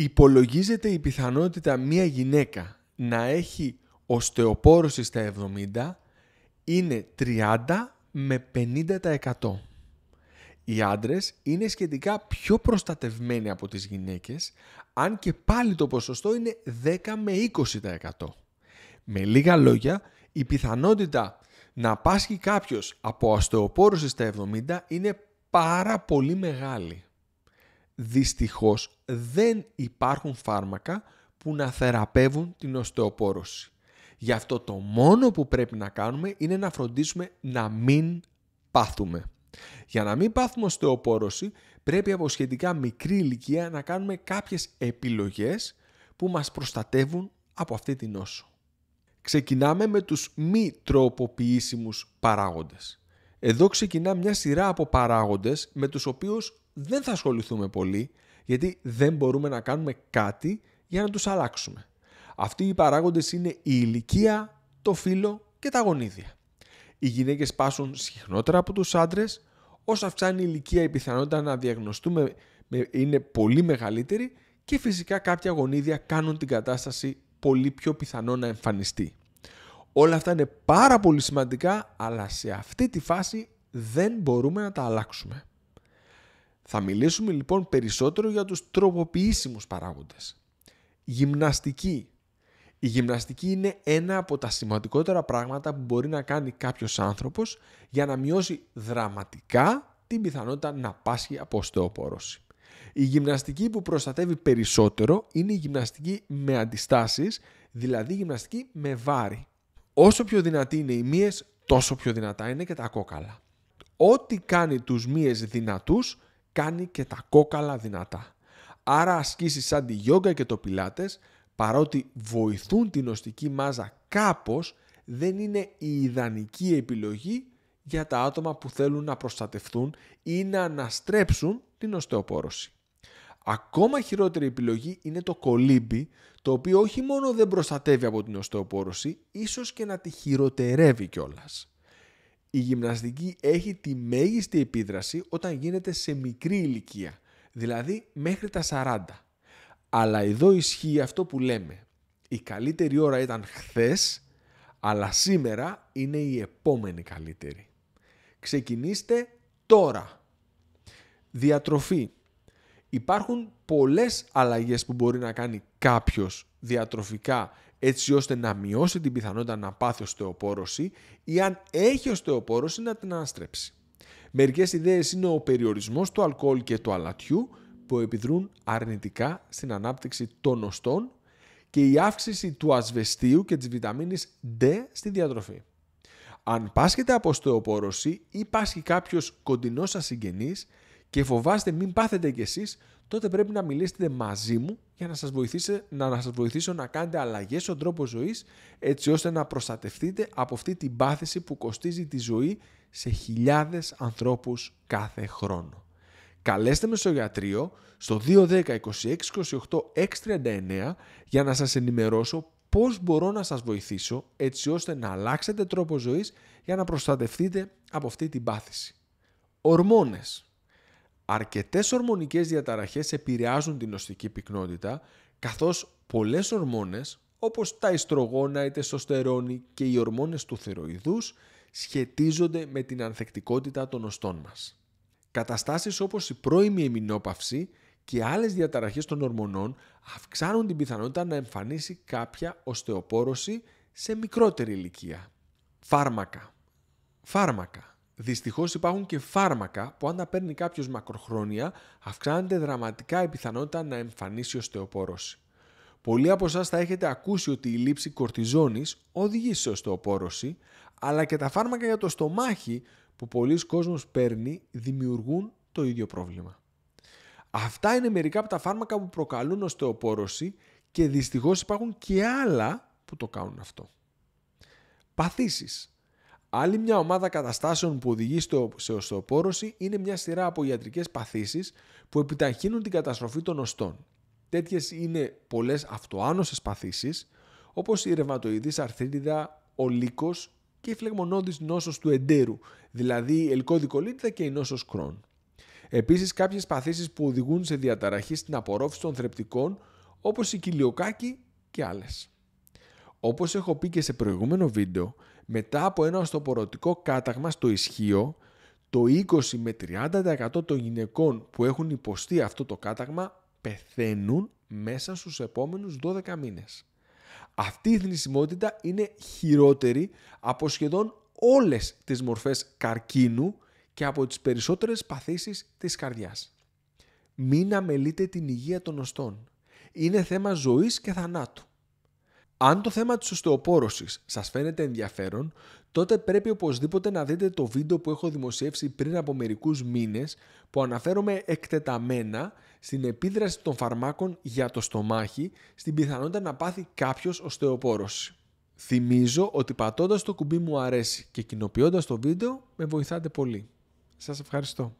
υπολογίζεται η πιθανότητα μία γυναίκα να έχει οστεοπόρωση στα 70 είναι 30 με 50%. Οι άντρες είναι σχετικά πιο προστατευμένοι από τις γυναίκες, αν και πάλι το ποσοστό είναι 10 με 20%. Με λίγα λόγια, η πιθανότητα να πάσχει κάποιος από οστεοπόρωση στα 70 είναι πάρα πολύ μεγάλη δυστυχώς δεν υπάρχουν φάρμακα που να θεραπεύουν την οστεοπόρωση. Γι' αυτό το μόνο που πρέπει να κάνουμε είναι να φροντίσουμε να μην πάθουμε. Για να μην πάθουμε οστεοπόρωση πρέπει από σχετικά μικρή ηλικία να κάνουμε κάποιες επιλογές που μας προστατεύουν από αυτή την νόσο. Ξεκινάμε με τους μη τροποποιήσιμους παράγοντες. Εδώ ξεκινά μια σειρά από παράγοντες με τους οποίους δεν θα ασχοληθούμε πολύ γιατί δεν μπορούμε να κάνουμε κάτι για να τους αλλάξουμε. Αυτοί οι παράγοντες είναι η ηλικία, το φύλλο και τα γονίδια. Οι γυναίκες πάσουν συχνότερα από τους άντρες, όσο αυξάνει η ηλικία η πιθανότητα να διαγνωστούμε είναι πολύ μεγαλύτερη και φυσικά κάποια γονίδια κάνουν την κατάσταση πολύ πιο πιθανό να εμφανιστεί. Όλα αυτά είναι πάρα πολύ σημαντικά, αλλά σε αυτή τη φάση δεν μπορούμε να τα αλλάξουμε. Θα μιλήσουμε λοιπόν περισσότερο για τους τροποποιήσιμους παράγοντες. Γυμναστική. Η γυμναστική είναι ένα από τα σημαντικότερα πράγματα που μπορεί να κάνει κάποιος άνθρωπος για να μειώσει δραματικά την πιθανότητα να πάσχει από οστεοπόρωση. Η γυμναστική που προστατεύει περισσότερο είναι η γυμναστική με αντιστάσεις, δηλαδή η γυμναστική με βάρη. Όσο πιο δυνατή είναι οι μύες, τόσο πιο δυνατά είναι και τα κόκαλα. Ό,τι κάνει τους μύες δυνατούς, κάνει και τα κόκαλα δυνατά. Άρα ασκήσεις σαν τη γιόγκα και το πιλάτες, παρότι βοηθούν την οστική μάζα κάπως, δεν είναι η ιδανική επιλογή για τα άτομα που θέλουν να προστατευτούν ή να αναστρέψουν την οστεοπόρωση. Ακόμα χειρότερη επιλογή είναι το κολύμπι, το οποίο όχι μόνο δεν προστατεύει από την οστεοπόρωση, ίσως και να τη χειροτερεύει κιόλας. Η γυμναστική έχει τη μέγιστη επίδραση όταν γίνεται σε μικρή ηλικία, δηλαδή μέχρι τα 40. Αλλά εδώ ισχύει αυτό που λέμε. Η καλύτερη ώρα ήταν χθες, αλλά σήμερα είναι η επόμενη καλύτερη. Ξεκινήστε τώρα. Διατροφή υπάρχουν πολλές αλλαγές που μπορεί να κάνει κάποιος διατροφικά έτσι ώστε να μειώσει την πιθανότητα να πάθει οστεοπόρωση ή αν έχει οστεοπόρωση να την αναστρέψει. Μερικές ιδέες είναι ο περιορισμός του αλκοόλ και του αλατιού που επιδρούν αρνητικά στην ανάπτυξη των οστών και η αύξηση του ασβεστίου και της βιταμίνης D στη διατροφή. Αν πάσχετε από οστεοπόρωση ή πάσχει κάποιος κοντινός σας και φοβάστε μην πάθετε κι εσείς, τότε πρέπει να μιλήσετε μαζί μου για να σας, βοηθήσω, να, σας βοηθήσω να κάνετε αλλαγές στον τρόπο ζωής έτσι ώστε να προστατευτείτε από αυτή την πάθηση που κοστίζει τη ζωή σε χιλιάδες ανθρώπους κάθε χρόνο. Καλέστε με στο γιατρείο στο 210 26 28 639 για να σας ενημερώσω πώς μπορώ να σας βοηθήσω έτσι ώστε να αλλάξετε τρόπο ζωής για να προστατευτείτε από αυτή την πάθηση. Ορμόνες Αρκετές ορμονικές διαταραχές επηρεάζουν την οστική πυκνότητα, καθώς πολλές ορμόνες, όπως τα ιστρογόνα, η τεστοστερόνη και οι ορμόνες του θηροειδούς, σχετίζονται με την ανθεκτικότητα των οστών μας. Καταστάσεις όπως η πρώιμη εμεινόπαυση και άλλες διαταραχές των ορμονών αυξάνουν την πιθανότητα να εμφανίσει κάποια οστεοπόρωση σε μικρότερη ηλικία. Φάρμακα. Φάρμακα. Δυστυχώς υπάρχουν και φάρμακα που αν τα παίρνει κάποιος μακροχρόνια, αυξάνεται δραματικά η πιθανότητα να εμφανίσει οστεοπόρωση. Πολλοί από εσάς θα έχετε ακούσει ότι η λήψη κορτιζόνης οδηγεί σε οστεοπόρωση, αλλά και τα φάρμακα για το στομάχι που πολλοί κόσμος παίρνει δημιουργούν το ίδιο πρόβλημα. Αυτά είναι μερικά από τα φάρμακα που προκαλούν οστεοπόρωση και δυστυχώς υπάρχουν και άλλα που το κάνουν αυτό. Παθήσεις. Άλλη μια ομάδα καταστάσεων που οδηγεί στο, σε είναι μια σειρά από ιατρικές παθήσεις που επιταχύνουν την καταστροφή των οστών. Τέτοιες είναι πολλές αυτοάνωσες παθήσεις, όπως η ρευματοειδής αρθρίτιδα, ο λύκος και η φλεγμονώδης νόσος του εντέρου, δηλαδή η ελκώδη και η νόσος κρόν. Επίσης, κάποιες παθήσεις που οδηγούν σε διαταραχή στην απορρόφηση των θρεπτικών, όπως η κοιλιοκάκη και άλλες. Όπως έχω πει και σε προηγούμενο βίντεο, μετά από ένα οστοπορωτικό κάταγμα στο ισχύο, το 20 με 30% των γυναικών που έχουν υποστεί αυτό το κάταγμα πεθαίνουν μέσα στους επόμενους 12 μήνες. Αυτή η θνησιμότητα είναι χειρότερη από σχεδόν όλες τις μορφές καρκίνου και από τις περισσότερες παθήσεις της καρδιάς. Μην αμελείτε την υγεία των οστών. Είναι θέμα ζωής και θανάτου. Αν το θέμα της οστεοπόρωσης σας φαίνεται ενδιαφέρον, τότε πρέπει οπωσδήποτε να δείτε το βίντεο που έχω δημοσιεύσει πριν από μερικούς μήνες που αναφέρομαι εκτεταμένα στην επίδραση των φαρμάκων για το στομάχι στην πιθανότητα να πάθει κάποιος οστεοπόρωση. Θυμίζω ότι πατώντας το κουμπί μου αρέσει και κοινοποιώντας το βίντεο με βοηθάτε πολύ. Σας ευχαριστώ.